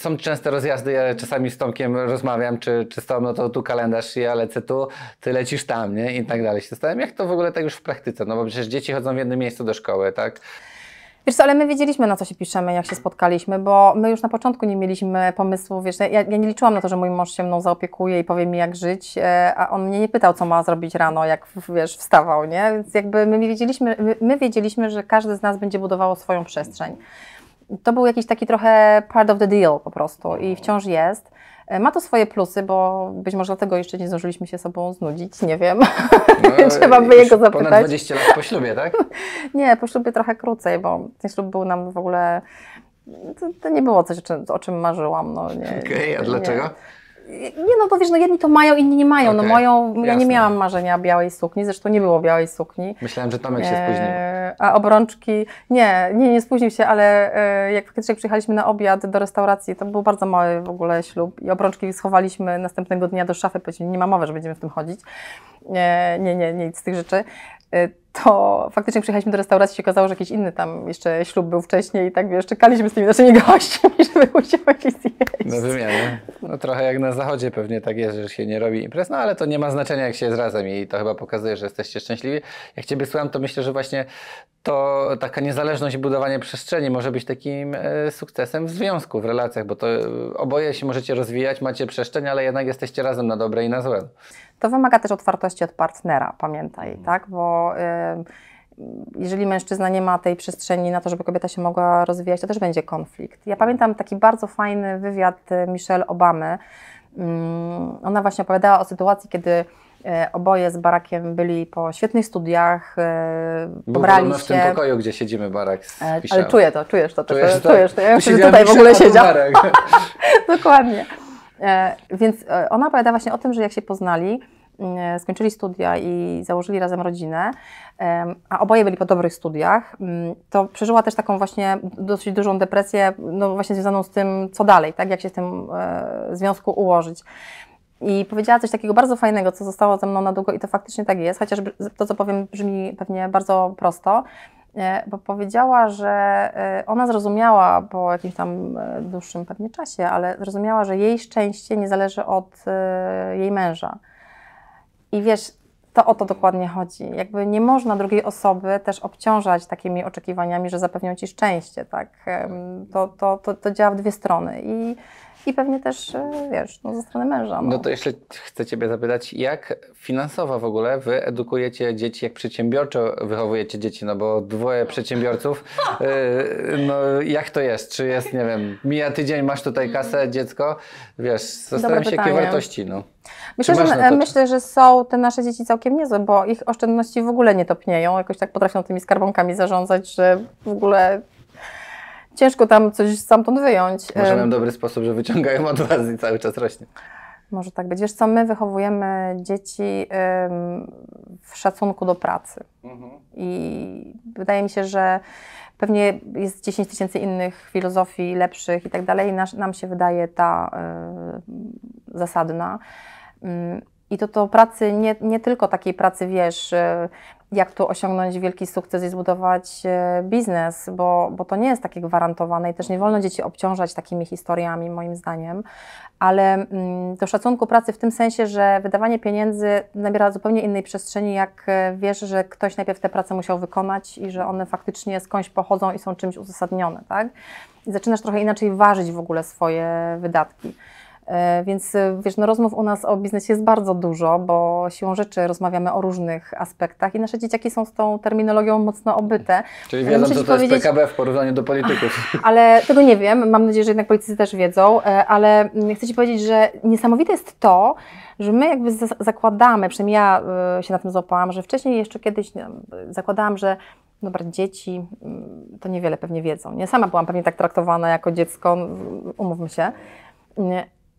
są częste rozjazdy, ja czasami z Tomkiem rozmawiam, czy, czy z Tom, no to tu kalendarz wiesz, ja lecę tu, ty lecisz tam, nie? I tak dalej. zastanawiam, jak to w ogóle tak już w praktyce, no bo przecież dzieci chodzą w jednym miejscu do szkoły, tak? Wiesz co, ale my wiedzieliśmy, na co się piszemy, jak się spotkaliśmy, bo my już na początku nie mieliśmy pomysłu, wiesz, no ja, ja nie liczyłam na to, że mój mąż się mną zaopiekuje i powie mi, jak żyć, e, a on mnie nie pytał, co ma zrobić rano, jak, wiesz, wstawał, nie? Więc jakby my wiedzieliśmy, my, my wiedzieliśmy, że każdy z nas będzie budowało swoją przestrzeń. To był jakiś taki trochę part of the deal po prostu i wciąż jest. E, ma to swoje plusy, bo być może dlatego jeszcze nie zdążyliśmy się sobą znudzić, nie wiem. No, Trzeba by jego zapytać. Ponad 20 lat po ślubie, tak? nie, po ślubie trochę krócej, bo ten ślub był nam w ogóle to, to, nie było coś, o czym marzyłam. No, nie, Okej, okay, a dlaczego? Nie. Nie no, bo wiesz, no jedni to mają, inni nie mają. Okay, no moją, ja nie miałam marzenia białej sukni, zresztą nie było białej sukni. Myślałem, że Tomek się spóźnił. E, a obrączki, nie, nie, nie spóźnił się, ale e, jak kiedyś jak przyjechaliśmy na obiad do restauracji, to był bardzo mały w ogóle ślub i obrączki schowaliśmy następnego dnia do szafy, powiedzmy, nie ma mowy, że będziemy w tym chodzić. E, nie, nie, nie, nic z tych rzeczy e, to faktycznie przyjechaliśmy do restauracji i się okazało, że jakiś inny tam jeszcze ślub był wcześniej i tak wiesz, czekaliśmy z tymi naszymi gośćmi, żeby musiały jakieś zjeść. No wymiany. No trochę jak na zachodzie pewnie tak jest, że się nie robi imprez, no ale to nie ma znaczenia jak się jest razem i to chyba pokazuje, że jesteście szczęśliwi. Jak Ciebie słucham, to myślę, że właśnie to taka niezależność i budowanie przestrzeni może być takim e, sukcesem w związku, w relacjach, bo to e, oboje się możecie rozwijać, macie przestrzeń, ale jednak jesteście razem na dobre i na złe. To wymaga też otwartości od partnera, pamiętaj, mhm. tak? Bo y, jeżeli mężczyzna nie ma tej przestrzeni na to, żeby kobieta się mogła rozwijać, to też będzie konflikt. Ja tak. pamiętam taki bardzo fajny wywiad y, Michelle Obamy. Mm, ona właśnie opowiadała o sytuacji, kiedy y, oboje z Barakiem byli po świetnych studiach, pobrali się. w tym pokoju, gdzie siedzimy, Barak z e, Ale czuję to, czujesz to. Czujesz to? Czujesz to. Ja myślę, że tutaj w ogóle siedział. Dokładnie. E, więc e, ona opowiada właśnie o tym, że jak się poznali, E, skończyli studia i założyli razem rodzinę, a oboje byli po dobrych studiach, mm, to przeżyła też taką właśnie dosyć dużą depresję, no właśnie związaną z tym, co dalej, tak, jak się w tym e, związku ułożyć. I powiedziała coś takiego bardzo fajnego, co zostało ze mną na długo i to faktycznie tak jest, chociaż to, co powiem, brzmi pewnie bardzo prosto, e, bo powiedziała, że ona zrozumiała po jakimś tam dłuższym pewnie czasie, ale zrozumiała, że jej szczęście nie zależy od jej męża i wiesz, to o to dokładnie chodzi. Jakby nie można drugiej osoby też obciążać takimi oczekiwaniami, że zapewnią ci szczęście, tak? To, to, to, to działa w dwie strony. I i pewnie też, e, wiesz, nie no, ze strony męża. No, no to jeszcze chcę Ciebie zapytać, jak finansowo w ogóle Wy edukujecie dzieci, jak przedsiębiorczo wychowujecie dzieci, no bo dwoje przedsiębiorców, e, no jak to jest? Czy jest, nie wiem, mija tydzień, masz tutaj kasę, dziecko, wiesz, zastanawiam się, pytanie. jakie wartości, no. Myślę że, e, myślę, że są te nasze dzieci całkiem niezłe, bo ich oszczędności w ogóle nie topnieją. Jakoś tak potrafią tymi skarbonkami zarządzać, że w ogóle ciężko tam coś stamtąd wyjąć. Może mają dobry sposób, że wyciągają od was i cały czas rośnie. Może tak być. Wiesz co, my wychowujemy dzieci w szacunku do pracy. Mhm. I wydaje mi się, że pewnie jest 10 tysięcy innych filozofii lepszych i tak dalej. Nam się wydaje ta e, zasadna. Mm, i to to pracy, nie, nie tylko takiej pracy, wiesz, y, jak tu osiągnąć wielki sukces i zbudować y, biznes, bo, bo to nie jest takie gwarantowane i też nie wolno dzieci obciążać takimi historiami, moim zdaniem. Ale mm, do szacunku pracy w tym sensie, że wydawanie pieniędzy nabiera zupełnie innej przestrzeni, jak y, wiesz, że ktoś najpierw te prace musiał wykonać i że one faktycznie skądś pochodzą i są czymś uzasadnione, tak? I zaczynasz trochę inaczej ważyć w ogóle swoje wydatki. E, więc e, wiesz, no rozmów u nas o biznesie jest bardzo dużo, bo siłą rzeczy rozmawiamy o różnych aspektach i nasze dzieciaki są z tą terminologią mocno obyte. Czyli e, wiedzą, że to powiedzieć... jest PKB w porównaniu do polityków. Ale tego nie wiem, mam nadzieję, że jednak politycy też wiedzą, ale mm, chcę Ci powiedzieć, że niesamowite jest to, że my jakby zakładamy, przynajmniej ja się na tym złapałam, że wcześniej jeszcze kiedyś no, zakładałam, że no, dobra, dzieci mm, to niewiele pewnie wiedzą. Nie sama byłam pewnie tak traktowana jako dziecko, umówmy się.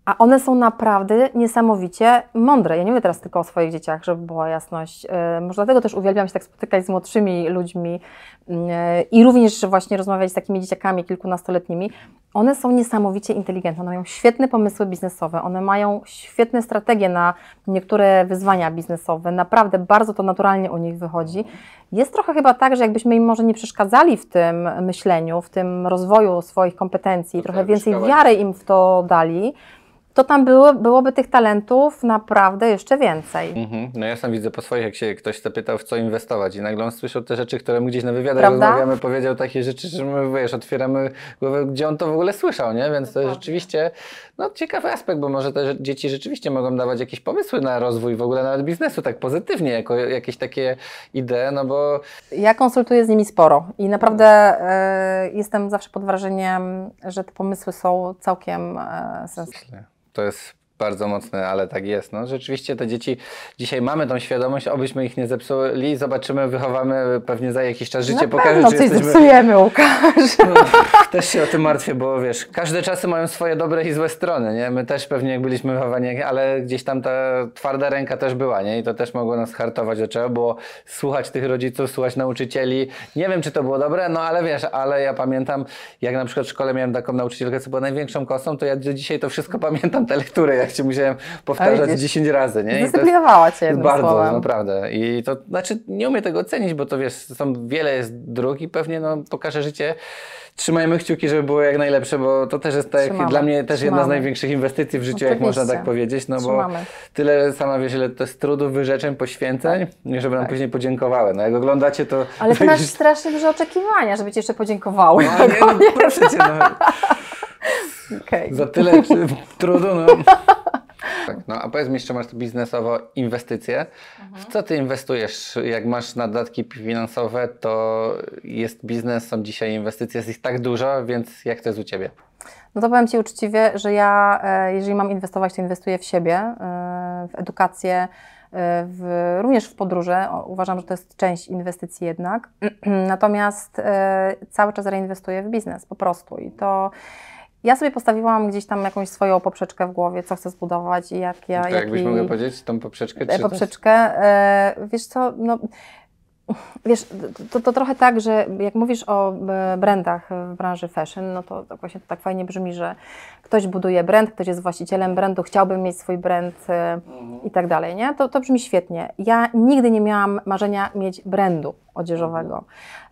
A one są naprawdę niesamowicie mądre. Ja nie mówię teraz tylko o swoich dzieciach, żeby była jasność. Y, może dlatego też uwielbiam się tak spotykać z młodszymi ludźmi y, i również właśnie rozmawiać z takimi dzieciakami kilkunastoletnimi. One są niesamowicie inteligentne, one mają świetne pomysły biznesowe, one mają świetne strategie na niektóre wyzwania biznesowe. Naprawdę bardzo to naturalnie u nich wychodzi. Jest trochę chyba tak, że jakbyśmy im może nie przeszkadzali w tym myśleniu, w tym rozwoju swoich kompetencji, to trochę więcej wiary im w to dali to tam było, byłoby tych talentów naprawdę jeszcze więcej. Mhm. No ja sam widzę po swoich, jak się ktoś zapytał, w co inwestować i nagle on słyszał te rzeczy, które my gdzieś na wywiadach Prawda? rozmawiamy, powiedział takie rzeczy, że my, wiesz, otwieramy głowę, gdzie on to w ogóle słyszał, nie? Więc to jest rzeczywiście no, ciekawy aspekt, bo może te dzieci rzeczywiście mogą dawać jakieś pomysły na rozwój w ogóle nawet biznesu, tak pozytywnie, jako jakieś takie idee, no bo... Ja konsultuję z nimi sporo i naprawdę y, jestem zawsze pod wrażeniem, że te pomysły są całkiem y, sensowne to jest bardzo mocny, ale tak jest. No, rzeczywiście te dzieci, dzisiaj mamy tą świadomość, obyśmy ich nie zepsuli, zobaczymy, wychowamy, pewnie za jakiś czas życie pokaże. No coś jesteśmy... zepsujemy, Łukasz. No, też się o tym martwię, bo wiesz, każde czasy mają swoje dobre i złe strony, nie? My też pewnie jak byliśmy wychowani, ale gdzieś tam ta twarda ręka też była, nie? I to też mogło nas hartować, że trzeba było słuchać tych rodziców, słuchać nauczycieli. Nie wiem, czy to było dobre, no ale wiesz, ale ja pamiętam, jak na przykład w szkole miałem taką nauczycielkę, co była największą kosą, to ja dzisiaj to wszystko pamiętam, te lektury, projekcie musiałem powtarzać widzisz, 10 razy. Nie? cię jednym Bardzo, słowem. naprawdę. I to znaczy nie umiem tego ocenić, bo to wiesz, są, wiele jest dróg i pewnie no, pokażę życie. Trzymajmy kciuki, żeby było jak najlepsze, bo to też jest tak, dla mnie też Trzymamy. jedna z największych inwestycji w życiu, Oczywiście. jak można tak powiedzieć, no Trzymamy. bo tyle sama wiesz, ile to jest trudów, wyrzeczeń, poświęceń, tak. żeby nam tak. później podziękowały. No jak oglądacie to... Ale ty masz strasznie duże oczekiwania, żeby ci jeszcze podziękowały. No, nie, no, proszę cię, no. Okay. Za tyle czy trudu, no. Tak, no a powiedz mi jeszcze, masz biznesowo inwestycje. W mhm. co ty inwestujesz? Jak masz naddatki finansowe, to jest biznes, są dzisiaj inwestycje, jest ich tak dużo, więc jak to jest u ciebie? No to powiem Ci uczciwie, że ja, e, jeżeli mam inwestować, to inwestuję w siebie, e, w edukację, e, w, również w podróże. Uważam, że to jest część inwestycji jednak. Natomiast cały czas reinwestuję w biznes po prostu i to ja sobie postawiłam gdzieś tam jakąś swoją poprzeczkę w głowie, co chcę zbudować i jak ja. To jakbyś mogła powiedzieć tą poprzeczkę? Czy e, poprzeczkę. E, wiesz co, no. Wiesz, to, to trochę tak, że jak mówisz o e, brandach w branży fashion, no to, to tak właśnie to tak fajnie brzmi, że ktoś buduje brand, ktoś jest właścicielem brandu, chciałbym mieć swój brand e, mhm. i tak dalej, nie? To, to brzmi świetnie. Ja nigdy nie miałam marzenia mieć brandu odzieżowego.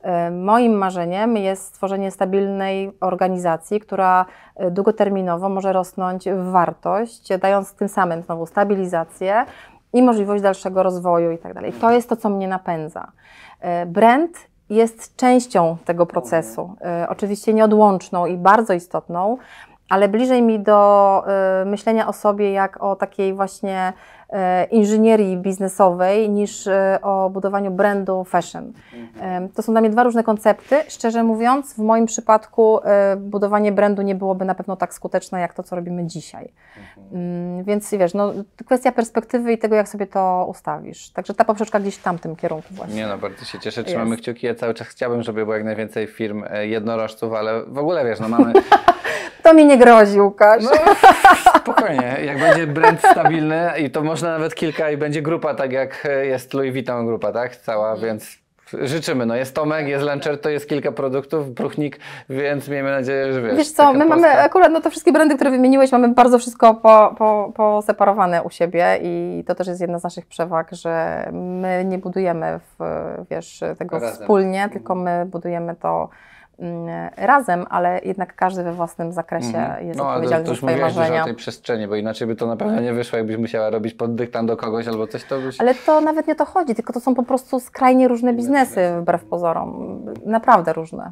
E, moim marzeniem jest stworzenie stabilnej organizacji, która e, długoterminowo może rosnąć w wartość, dając tym samym znowu stabilizację i możliwość dalszego rozwoju i tak dalej. To jest to, co mnie napędza. E, brand jest częścią tego procesu, oczywiście nieodłączną i bardzo istotną, ale bliżej mi do myślenia o sobie jak o takiej właśnie E, inżynierii biznesowej niż e, o budowaniu brandu fashion. Mhm. E, to są dla mnie dwa różne koncepty. Szczerze mówiąc, w moim przypadku budowanie brandu nie byłoby na pewno tak skuteczne jak to, co robimy dzisiaj. Mhm. Mm, więc wiesz, no, kwestia perspektywy i tego, jak sobie to ustawisz. Także ta poprzeczka gdzieś w tamtym kierunku właśnie. Nie no, bardzo się cieszę, trzymamy Jest. kciuki. Ja cały czas chciałbym, żeby było jak najwięcej firm jednorożców, ale w ogóle wiesz, no mamy... to mi nie grozi, Łukasz. No. Spokojnie, jak będzie brand stabilny i to można nawet kilka i będzie grupa, tak jak jest Louis Vuitton grupa, tak? Cała, mhm. więc życzymy. No jest Tomek, jest Lancer, to jest kilka produktów, Bruchnik, więc miejmy nadzieję, że wiesz. Wiesz co, my Polska. mamy akurat no to wszystkie brandy, które wymieniłeś, mamy bardzo wszystko po, po, poseparowane u siebie i to też jest jedna z naszych przewag, że my nie budujemy w, wiesz, tego Razem. wspólnie, tylko mhm. my budujemy to Mm, razem, ale jednak każdy we własnym zakresie mm. jest no, odpowiedzialny za swoje marzenia. No, o tej przestrzeni, bo inaczej by to na pewno nie wyszło, jakbyś musiała robić pod dyktand do kogoś albo coś, to byś... Ale to nawet nie o to chodzi, tylko to są po prostu skrajnie różne biznesy, wbrew pozorom. Naprawdę różne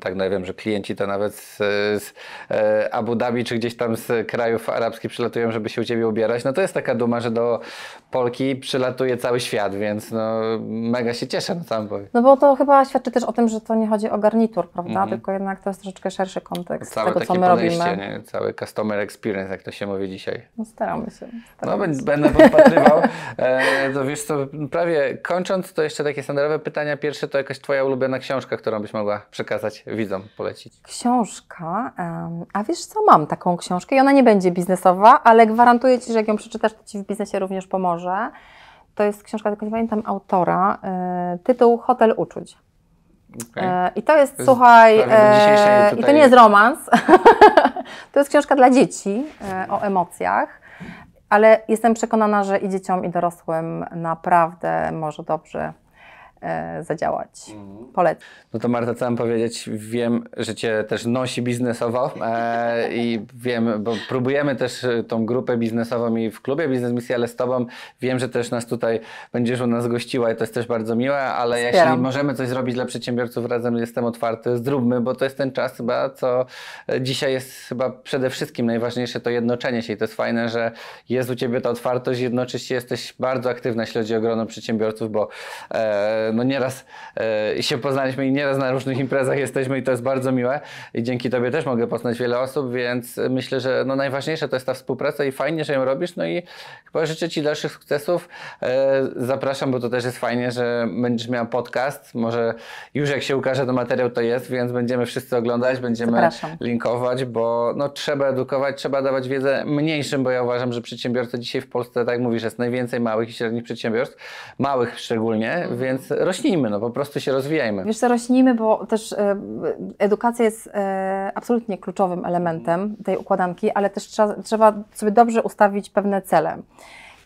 tak, no ja wiem, że klienci to nawet z, z, e, Abu Dhabi czy gdzieś tam z krajów arabskich przylatują, żeby się u Ciebie ubierać, no to jest taka duma, że do Polki przylatuje cały świat, więc no mega się cieszę, no tam powiem. No bo to chyba świadczy też o tym, że to nie chodzi o garnitur, prawda, mm -hmm. tylko jednak to jest troszeczkę szerszy kontekst Całe tego, co my robimy. Nie? Cały customer experience, jak to się mówi dzisiaj. No staramy się. No, staramy no będę podpatrywał. e, to wiesz co, prawie kończąc, to jeszcze takie standardowe pytania. Pierwsze to jakaś Twoja ulubiona książka, którą byś mogła przekazać widzom polecić? Książka. A wiesz co, mam taką książkę i ona nie będzie biznesowa, ale gwarantuję Ci, że jak ją przeczytasz, to Ci w biznesie również pomoże. To jest książka, tylko nie pamiętam autora. E, tytuł Hotel Uczuć. Okay. E, I to jest, to jest słuchaj, e, i to nie jest romans. to jest książka dla dzieci o emocjach, ale jestem przekonana, że i dzieciom, i dorosłym naprawdę może dobrze E, zadziałać. Mhm. Polecam. No to Marta, chciałam powiedzieć? Wiem, że Cię też nosi biznesowo e, i wiem, bo próbujemy też e, tą grupę biznesową i w klubie Biznes Misji, ale z Tobą wiem, że też nas tutaj będziesz u nas gościła i to jest też bardzo miłe, ale Wspieram. jeśli możemy coś zrobić dla przedsiębiorców razem, jestem otwarty, zróbmy, bo to jest ten czas chyba, co e, dzisiaj jest chyba przede wszystkim najważniejsze, to jednoczenie się i to jest fajne, że jest u Ciebie ta otwartość, jednocześnie jesteś bardzo aktywna, śledzi chodzi przedsiębiorców, bo e, no nieraz e, się poznaliśmy i nieraz na różnych imprezach jesteśmy i to jest bardzo miłe i dzięki Tobie też mogę poznać wiele osób, więc myślę, że no najważniejsze to jest ta współpraca i fajnie, że ją robisz, no i chyba życzę Ci dalszych sukcesów. E, zapraszam, bo to też jest fajnie, że będziesz miał podcast, może już jak się ukaże to materiał to jest, więc będziemy wszyscy oglądać, będziemy Zapraszam. linkować, bo no trzeba edukować, trzeba dawać wiedzę mniejszym, bo ja uważam, że przedsiębiorcy dzisiaj w Polsce, tak jak mówisz, jest najwięcej małych i średnich przedsiębiorstw, małych szczególnie, więc rośnijmy, no po prostu się rozwijajmy. Wiesz, że rośnijmy, bo też e, edukacja jest e, absolutnie kluczowym elementem tej układanki, ale też trzeba, trzeba sobie dobrze ustawić pewne cele.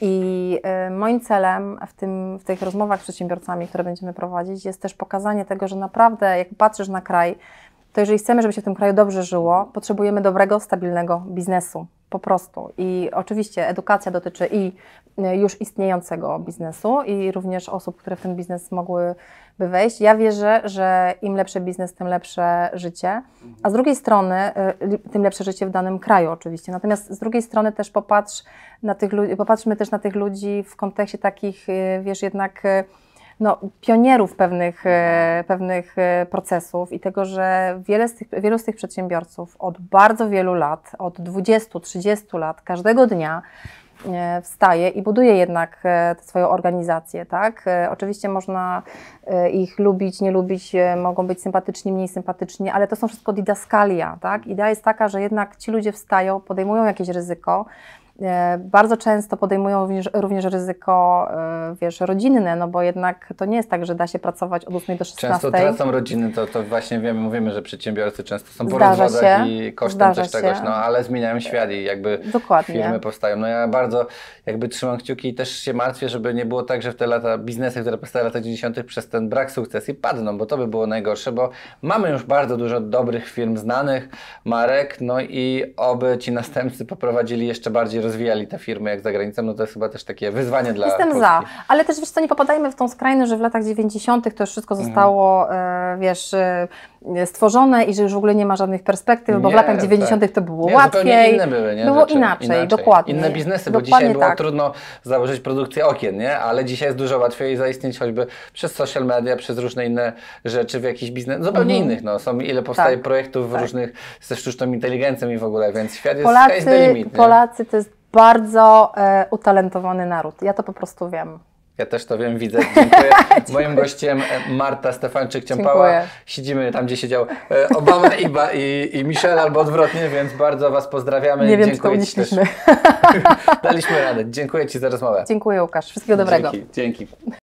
I e, moim celem w, tym, w tych rozmowach z przedsiębiorcami, które będziemy prowadzić, jest też pokazanie tego, że naprawdę, jak patrzysz na kraj, to jeżeli chcemy, żeby się w tym kraju dobrze żyło, potrzebujemy dobrego, stabilnego biznesu po prostu. I oczywiście edukacja dotyczy i e, już istniejącego biznesu, i również osób, które w ten biznes mogłyby wejść. Ja wierzę, że im lepszy biznes, tym lepsze życie, a z drugiej strony, e, tym lepsze życie w danym kraju oczywiście. Natomiast z drugiej strony też popatrz na tych, popatrzmy też na tych ludzi w kontekście takich, e, wiesz, jednak no, pionierów pewnych, e, pewnych e, procesów i tego, że wiele z tych, wielu z tych przedsiębiorców od bardzo wielu lat, od 20-30 lat, każdego dnia e, wstaje i buduje jednak swoją organizację, tak? Oczywiście można ich lubić, nie lubić, mogą być sympatyczni, mniej sympatyczni, ale to są wszystko didaskalia, tak? Idea jest taka, że jednak ci ludzie wstają, podejmują jakieś ryzyko, E, bardzo często podejmują również, ryzyko e, wiesz, rodzinne, no bo jednak to nie jest tak, że da się pracować od 8 do 16. Często tracą rodziny, to, to właśnie wiemy, mówimy, że przedsiębiorcy często są po rozwodach i kosztem też czegoś, no ale zmieniają świat i jakby Dokładnie. firmy powstają. No ja bardzo jakby trzymam kciuki i też się martwię, żeby nie było tak, że w te lata biznesy, które powstały w latach 90. przez ten brak sukcesji padną, bo to by było najgorsze, bo mamy już bardzo dużo dobrych firm znanych, marek, no i oby ci następcy poprowadzili jeszcze bardziej rozwijali te firmy jak za granicą, no to jest chyba też takie wyzwanie dla Jestem Polski. za, ale też wiesz co, nie popadajmy w tą skrajność, że w latach 90. to już wszystko mhm. zostało, mhm. wiesz e, stworzone i że już w ogóle nie ma żadnych perspektyw, bo nie, w latach 90. Tak. to było nie, łatwiej. Inne były, nie? Było Rzeczy. inaczej, inaczej, dokładnie. Inne biznesy, dokładnie bo dzisiaj tak. było trudno założyć produkcję okien, nie? Ale dzisiaj jest dużo łatwiej zaistnieć choćby przez social media, przez różne inne rzeczy w jakiś biznes, zupełnie mhm. innych, no. Są ile powstaje tak, projektów tak. różnych ze sztuczną inteligencją i w ogóle, więc świat jest Polacy, limit, Polacy to jest bardzo e, utalentowany naród. Ja to po prostu wiem. Ja też to wiem, widzę. Dziękuję. Moim gościem e, Marta Stefanczyk-Ciąpała. Siedzimy tam, gdzie siedział e, Obama i, ba, i, i Michelle, albo odwrotnie, więc bardzo Was pozdrawiamy. Nie wiem, Dziękuję Ci też. Daliśmy radę. Dziękuję Ci za rozmowę. Dziękuję, Łukasz. Wszystkiego dobrego. Dzięki. Dzięki.